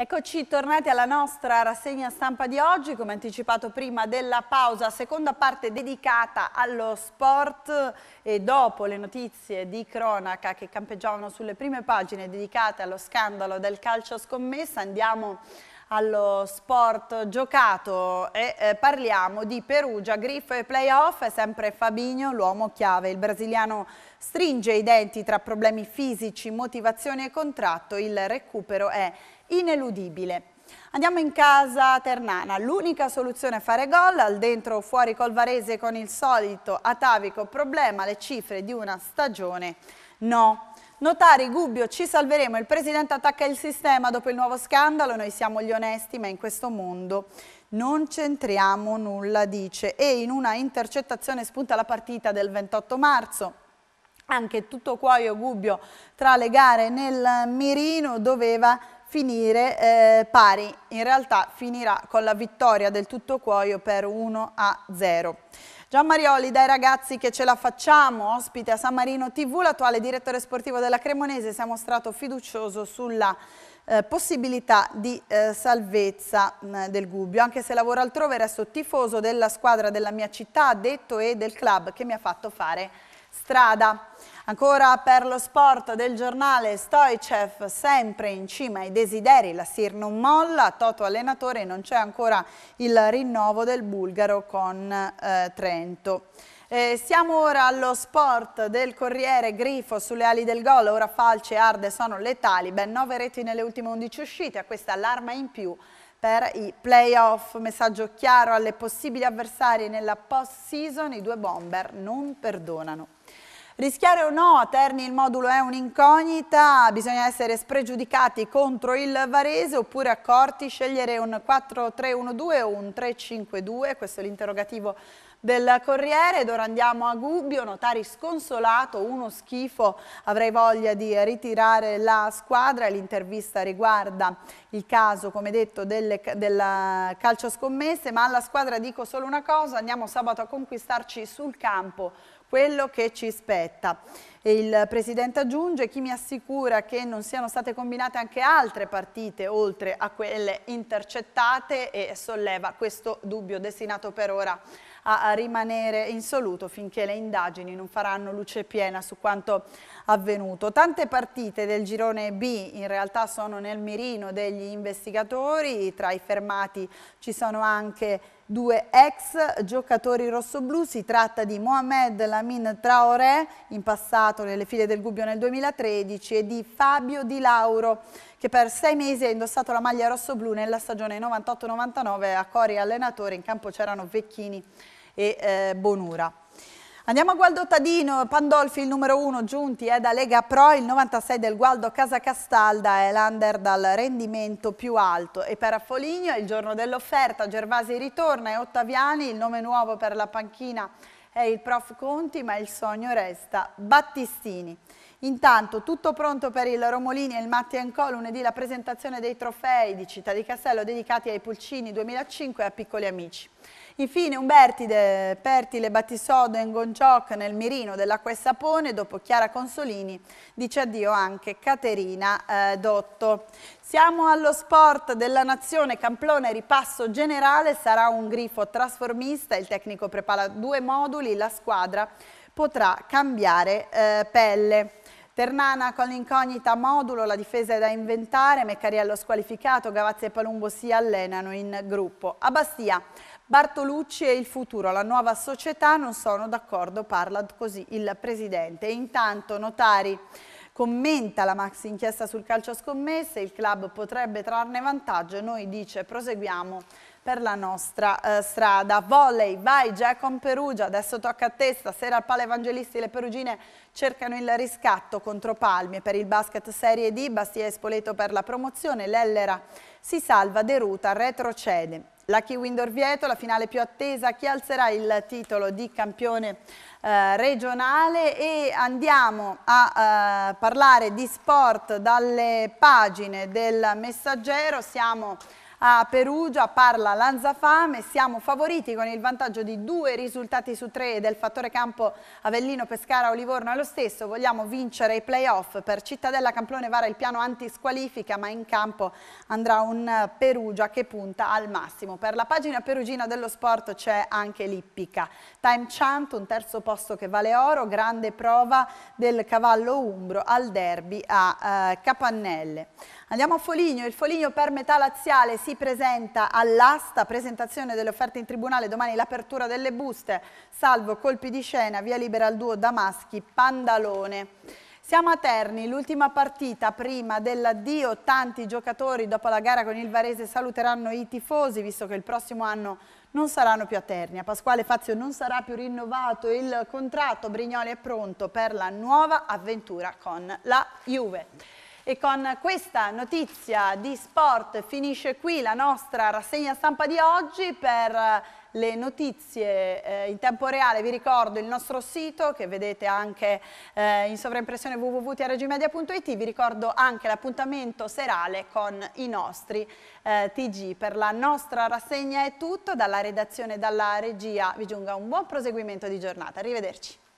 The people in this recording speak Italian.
Eccoci tornati alla nostra rassegna stampa di oggi, come anticipato prima della pausa, seconda parte dedicata allo sport e dopo le notizie di cronaca che campeggiavano sulle prime pagine dedicate allo scandalo del calcio scommessa, andiamo allo sport giocato e eh, parliamo di Perugia, Griffo e playoff, è sempre Fabinho l'uomo chiave, il brasiliano stringe i denti tra problemi fisici, motivazione e contratto, il recupero è ineludibile. Andiamo in casa Ternana, l'unica soluzione è fare gol, al dentro o fuori col Varese con il solito atavico problema, le cifre di una stagione no. Notari, Gubbio, ci salveremo, il presidente attacca il sistema dopo il nuovo scandalo, noi siamo gli onesti ma in questo mondo non c'entriamo nulla, dice. E in una intercettazione spunta la partita del 28 marzo, anche tutto cuoio Gubbio tra le gare nel mirino doveva finire eh, pari, in realtà finirà con la vittoria del tutto cuoio per 1 a 0. Gian Marioli, dai ragazzi che ce la facciamo, ospite a San Marino TV, l'attuale direttore sportivo della Cremonese, si è mostrato fiducioso sulla eh, possibilità di eh, salvezza mh, mm, del Gubbio. Anche se lavoro altrove, resto tifoso della squadra della mia città, detto, e del club che mi ha fatto fare strada. Ancora per lo sport del giornale Stoicev sempre in cima ai desideri, la Sir non molla, Toto allenatore non c'è ancora il rinnovo del bulgaro con eh, Trento. Eh, siamo ora allo sport del Corriere Grifo sulle ali del gol, ora Falce e Arde sono letali, ben 9 reti nelle ultime 11 uscite, a questa allarma in più per i playoff, messaggio chiaro alle possibili avversarie nella post-season, i due bomber non perdonano. Rischiare o no a Terni il modulo è un'incognita, bisogna essere spregiudicati contro il Varese oppure accorti, scegliere un 4-3-1-2 o un 3-5-2, questo è l'interrogativo del Corriere ed ora andiamo a Gubbio, Notari sconsolato, uno schifo, avrei voglia di ritirare la squadra, l'intervista riguarda il caso come detto del, della calcio scommesse, ma alla squadra dico solo una cosa, andiamo sabato a conquistarci sul campo quello che ci spetta. Il Presidente aggiunge chi mi assicura che non siano state combinate anche altre partite oltre a quelle intercettate e solleva questo dubbio destinato per ora a rimanere insoluto finché le indagini non faranno luce piena su quanto avvenuto. Tante partite del girone B in realtà sono nel mirino degli investigatori, tra i fermati ci sono anche due ex giocatori rossoblù, si tratta di Mohamed Lamin Traoré, in passato nelle file del Gubbio nel 2013, e di Fabio Di Lauro, che per sei mesi ha indossato la maglia rosso-blu nella stagione 98-99 a Cori allenatore, in campo c'erano Vecchini e eh, Bonura. Andiamo a Gualdo Tadino, Pandolfi il numero 1, Giunti è da Lega Pro, il 96 del Gualdo Casa Castalda è l'under dal rendimento più alto e per Affoligno il giorno dell'offerta Gervasi ritorna e Ottaviani, il nome nuovo per la panchina è il prof Conti ma il sogno resta Battistini. Intanto tutto pronto per il Romolini e il Matti Co. Lunedì la presentazione dei trofei di Città di Castello dedicati ai Pulcini 2005 e a Piccoli Amici. Infine Umbertide, Pertile, Battisodo e Ngoncioc nel mirino dell'acqua e sapone, dopo Chiara Consolini dice addio anche Caterina eh, Dotto. Siamo allo sport della nazione, Camplone ripasso generale, sarà un grifo trasformista, il tecnico prepara due moduli, la squadra potrà cambiare eh, pelle. Ternana con l'incognita modulo, la difesa è da inventare, Meccariello squalificato, Gavazzi e Palumbo si allenano in gruppo. A Bastia, Bartolucci e il futuro, la nuova società non sono d'accordo, parla così il presidente. Intanto Notari commenta la max inchiesta sul calcio scommesse, il club potrebbe trarne vantaggio, noi dice proseguiamo per la nostra eh, strada. Volley, vai Giacomo Perugia, adesso tocca a te, stasera al Pale Evangelisti le perugine cercano il riscatto contro Palmi per il basket Serie D, Bastia Espoleto per la promozione, l'Ellera si salva, Deruta retrocede. La Kiwindor Vieto, la finale più attesa, chi alzerà il titolo di campione eh, regionale e andiamo a eh, parlare di sport dalle pagine del messaggero, siamo a Perugia, parla Lanzafame, siamo favoriti con il vantaggio di due risultati su tre del fattore campo Avellino, Pescara Olivorno Livorno è lo stesso, vogliamo vincere i playoff per Cittadella Camplone Vara il piano antisqualifica ma in campo andrà un Perugia che punta al massimo. Per la pagina perugina dello sport c'è anche l'Ippica. Time Chant, un terzo posto che vale oro, grande prova del cavallo umbro al derby a eh, Capannelle. Andiamo a Foligno, il Foligno per metà laziale si si presenta all'asta, presentazione delle offerte in tribunale, domani l'apertura delle buste, salvo colpi di scena, via libera al duo Damaschi, Pandalone. Siamo a Terni, l'ultima partita prima dell'addio, tanti giocatori dopo la gara con il Varese saluteranno i tifosi visto che il prossimo anno non saranno più a Terni. A Pasquale Fazio non sarà più rinnovato il contratto, Brignoli è pronto per la nuova avventura con la Juve. E con questa notizia di sport finisce qui la nostra rassegna stampa di oggi per eh, le notizie eh, in tempo reale vi ricordo il nostro sito che vedete anche eh, in sovraimpressione www.trgmedia.it vi ricordo anche l'appuntamento serale con i nostri eh, TG per la nostra rassegna è tutto dalla redazione e dalla regia vi giunga un buon proseguimento di giornata arrivederci